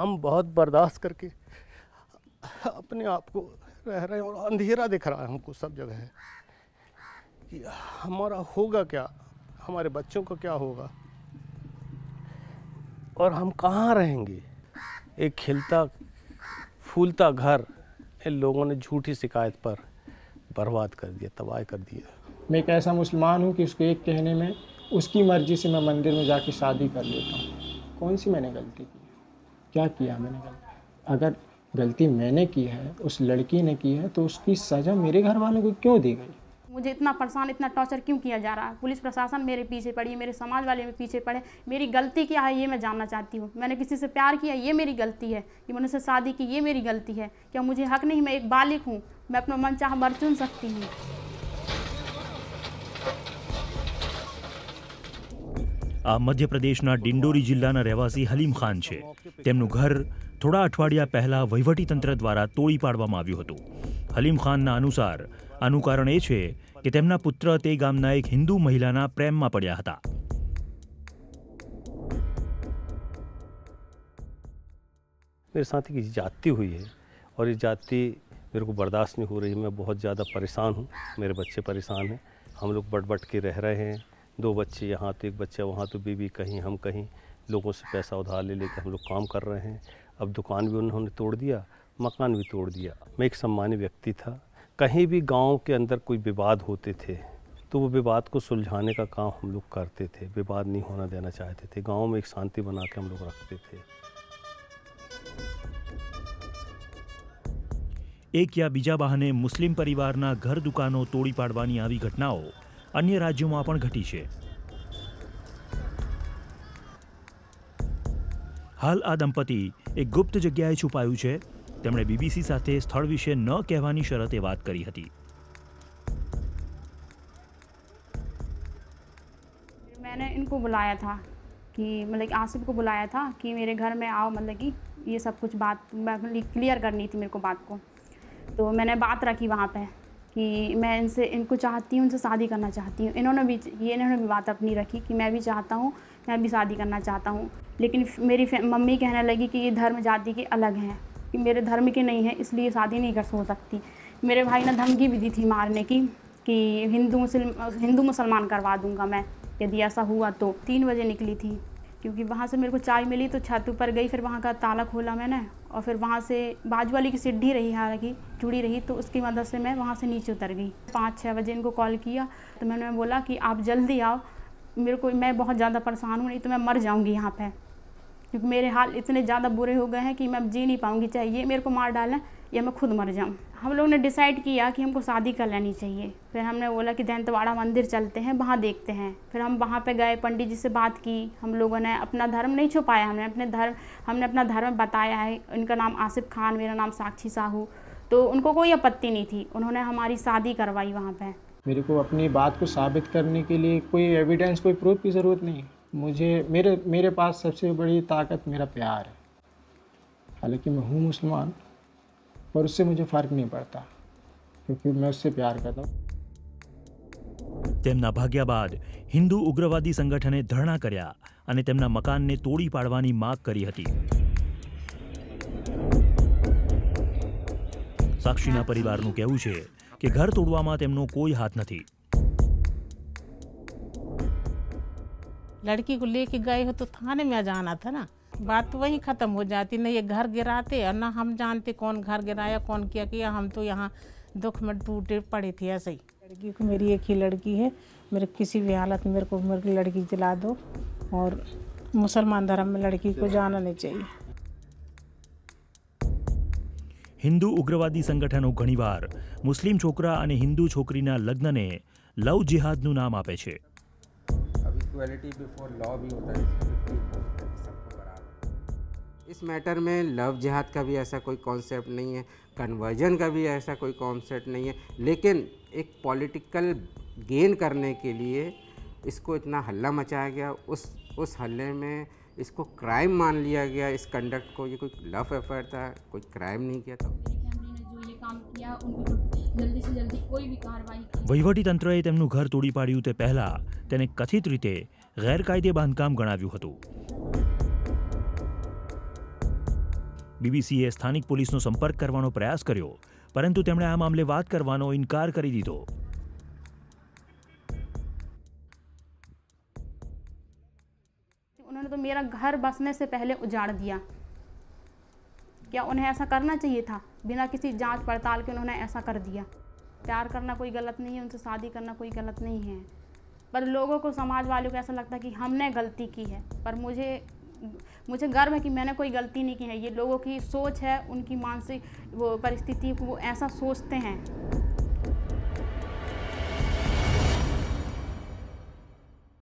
हम बहुत बर्दाश्त करके अपने आप को रह रहे हैं और अंधेरा दिख रहा है हमको सब जगह है कि हमारा होगा क्या हमारे बच्चों का क्या होगा और हम कहाँ रहेंगे एक खिलता फूलता घर इन लोगों ने झूठी शिकायत पर बर्बाद कर दिया तबाह कर दिया मैं एक ऐसा मुसलमान हूँ कि उसको एक कहने में उसकी मर्ज़ी से मैं मंदिर में जाके शादी कर लेता हूँ कौन सी मैंने गलती की क्या किया मैंने गलत अगर गलती मैंने की है उस लड़की ने की है तो उसकी सज़ा मेरे घर वालों को क्यों दी गई मुझे इतना परेशान इतना टॉर्चर क्यों किया जा रहा है पुलिस प्रशासन मेरे पीछे पड़ी है मेरे समाज वाले मेरे पीछे पड़े मेरी गलती क्या है ये मैं जानना चाहती हूँ मैंने किसी से प्यार किया ये मेरी गलती है कि मैंने उससे शादी की ये मेरी गलती है क्या मुझे हक नहीं मैं एक बालिक हूँ मैं अपना मन चाह मर चुन सकती हूँ આ મધ્યપ્રદેશના ડિંડોરી જિલ્લાના રહેવાસી હલીમ ખાન છે તેમનું ઘર થોડા અઠવાડિયા પહેલા વહીવટીતંત્ર દ્વારા તોડી પાડવામાં આવ્યું હતું હલીમ ખાનના અનુસાર આનું કારણ એ છે કે તેમના પુત્ર તે ગામના એક હિન્દુ મહિલાના પ્રેમમાં પડ્યા હતા मेरे साथ एक जाति हुई है और ये जाति मेरे को बर्दाश्त नहीं हो रही मैं बहुत ज़्यादा परेशान हूँ मेरे बच्चे परेशान हैं हम लोग बट बट के रह रहे हैं दो बच्चे यहाँ तो एक बच्चा वहाँ तो बीवी कहीं हम कहीं लोगों से पैसा उधार ले लेकर हम लोग काम कर रहे हैं अब दुकान भी उन्होंने तोड़ दिया मकान भी तोड़ दिया मैं एक सम्मान्य व्यक्ति था कहीं भी गांव के अंदर कोई विवाद होते थे तो वो विवाद को सुलझाने का काम हम लोग करते थे विवाद नहीं होना देना चाहते थे गाँव में एक शांति बना के हम लोग रखते थे એક યા બીજા બહાને મુસ્લિમ પરિવારના ઘર દુકાનો તોડી પાડવાની આવી ઘટનાઓ અન્ય રાજ્યોમાં પણ ઘટી છે હાલ આ દંપતી એક ગુપ્ત જગ્યાએ છુપાયું છે તેમણે બીબીસી સાથે સ્થળ વિશે ન કહેવાની શરતે વાત કરી હતી મેં મેને इनको बुलाया था कि मतलब આસિફને बुलाया था कि मेरे घर में आओ मतलब कि ये सब कुछ बात क्लियर करनी थी मेरे को बात को तो मैंने बात रखी वहां पे कि मैं इनसे इनको चाहती हूँ इनसे शादी करना चाहती हूँ इन्होंने भी ये इन्होंने भी बात अपनी रखी कि मैं भी चाहता हूँ मैं भी शादी करना चाहता हूँ लेकिन मेरी मम्मी कहने लगी कि ये धर्म जाति के अलग हैं कि मेरे धर्म के नहीं हैं इसलिए शादी नहीं कर हो सकती मेरे भाई ने धमकी भी दी थी मारने की कि हिंदू मुसलम हिंदू मुसलमान करवा दूँगा मैं यदि ऐसा हुआ तो तीन बजे निकली थी क्योंकि वहाँ से मेरे को चाय मिली तो छत ऊपर गई फिर वहाँ का ताला खोला मैंने और फिर वहाँ से बाजू वाली की सीढ़ी रही हालांकि जुड़ी रही तो उसकी मदद से मैं वहाँ से नीचे उतर गई पाँच छः बजे इनको कॉल किया तो मैंने बोला कि आप जल्दी आओ मेरे को मैं बहुत ज़्यादा परेशान हूँ नहीं तो मैं मर जाऊँगी यहाँ पर क्योंकि मेरे हाल इतने ज़्यादा बुरे हो गए हैं कि मैं अब जी नहीं पाऊँगी चाहे ये मेरे को मार डालें या मैं खुद मर जाऊँ हम लोगों ने डिसाइड किया कि हमको शादी कर लेनी चाहिए फिर हमने बोला कि दैंतवाड़ा मंदिर चलते हैं वहाँ देखते हैं फिर हम वहाँ पे गए पंडित जी से बात की हम लोगों ने अपना धर्म नहीं छुपाया हमने अपने धर्म हमने अपना धर्म बताया है इनका नाम आसिफ खान मेरा नाम साक्षी साहू तो उनको कोई आपत्ति नहीं थी उन्होंने हमारी शादी करवाई वहाँ पर मेरे को अपनी बात को साबित करने के लिए कोई एविडेंस कोई प्रूफ की ज़रूरत नहीं मुझे मेरे मेरे पास सबसे बड़ी ताकत मेरा प्यार है हालांकि मैं हूं मुसलमान पर उससे मुझे फर्क नहीं पड़ता क्योंकि मैं उससे प्यार करता हूं તેમનો ભાગ્ય બાદ હિન્દુ ઉગ્રવાદી સંગઠને ધરણા કર્યા અને તેમના મકાન ને તોડી પાડવાની માંગ કરી હતી સાક્ષીના પરિવારનું કહેવું છે કે ઘર તોડવામાં તેમનો કોઈ હાથ નથી लड़की को लेके गए हो तो थाने में जाना था ना बात वहीं ख़त्म हो जाती ना ये घर गिराते और ना हम जानते कौन घर गिराया कौन क्या किया हम तो यहाँ दुख में टूटे पड़े थे ऐसे ही लड़की को मेरी एक ही लड़की है मेरे किसी भी हालत में मेरे को मेरे की लड़की जला दो और मुसलमान धर्म में लड़की को जाना नहीं चाहिए હિન્દુ ઉગ્રવાદી સંગઠનો ઘણીવાર મુસ્લિમ છોકરા અને હિન્દુ છોકરીના લગ્નને લવ જિહાદનું નામ આપે છે इक्वलिटी बिफोर लॉ भी होता है सबको बराबर इस मैटर में लव जिहाद का भी ऐसा कोई कॉन्सेप्ट नहीं है कन्वर्जन का भी ऐसा कोई कॉन्सेप्ट नहीं है लेकिन एक पॉलिटिकल गेन करने के लिए इसको इतना हल्ला मचाया गया उस उस हल्ले में इसको क्राइम मान लिया गया इस कंडक्ट को ये कोई लव अफेयर था कोई क्राइम नहीं किया था કામ કર્યા ઉનકો જલ્દી સે જલ્દી કોઈ ભી કાર્રવાઈ વહીવટી તંત્રએ તેમનું ઘર તોડી પાડ્યું તે પહેલા તેને કથિત રીતે ગેરકાયદે બાંધકામ ગણાવ્યું હતું બીબીસીએ સ્થાનિક પોલીસનો સંપર્ક કરવાનો પ્રયાસ કર્યો પરંતુ તેમણે આ મામલે વાત કરવાનો ઇનકાર કરી દીધો उन्होंने तो मेरा घर बसने से पहले उजाड़ दिया क्या उन्हें ऐसा करना चाहिए था बिना किसी जांच पड़ताल के उन्होंने ऐसा कर दिया प्यार करना कोई गलत नहीं है उनसे शादी करना कोई गलत नहीं है पर लोगों को समाज वालों को ऐसा लगता है कि हमने गलती की है पर मुझे मुझे गर्व है कि मैंने कोई गलती नहीं की है ये लोगों की सोच है उनकी मानसिक वो परिस्थिति वो ऐसा सोचते हैं